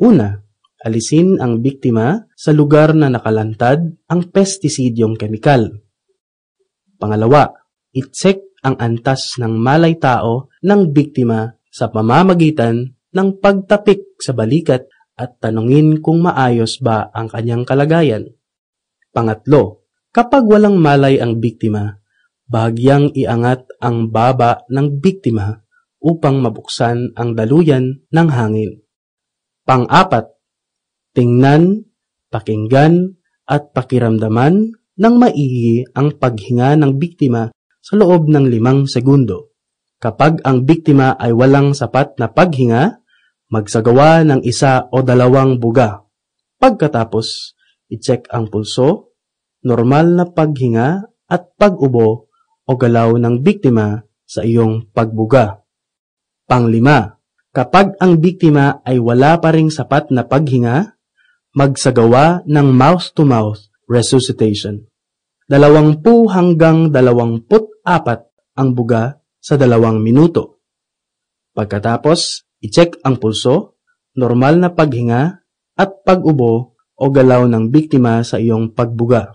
Una, alisin ang biktima sa lugar na nakalantad ang pestisidyong kemikal. Pangalawa, itsek ang antas ng malay tao ng biktima sa pamamagitan ng pagtapik sa balikat at tanungin kung maayos ba ang kanyang kalagayan. Pangatlo, kapag walang malay ang biktima, bahagyang iangat ang baba ng biktima upang mabuksan ang daluyan ng hangin. Pang-apat, tingnan, pakinggan, at pakiramdaman ng maigi ang paghinga ng biktima sa loob ng limang segundo. Kapag ang biktima ay walang sapat na paghinga, magsagawa ng isa o dalawang buga. Pagkatapos, i-check ang pulso, normal na paghinga at pag-ubo o galaw ng biktima sa iyong pagbuga. Panglima, Kapag ang biktima ay wala pa ring sapat na paghinga, magsagawa ng mouth-to-mouth resuscitation. Dalawangpu hanggang dalawangput apat ang buga sa dalawang minuto. Pagkatapos, i-check ang pulso, normal na paghinga at pag-ubo o galaw ng biktima sa iyong pagbuga.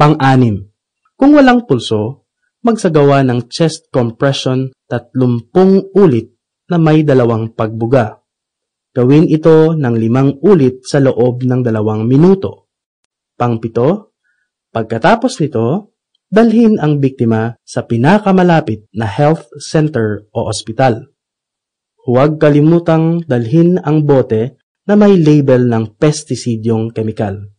Pang-anim, kung walang pulso, magsagawa ng chest compression tatlumpung ulit na may dalawang pagbuga. Gawin ito ng limang ulit sa loob ng dalawang minuto. Pangpito, pagkatapos nito, dalhin ang biktima sa pinakamalapit na health center o ospital. Huwag kalimutang dalhin ang bote na may label ng pestisidyong kemikal.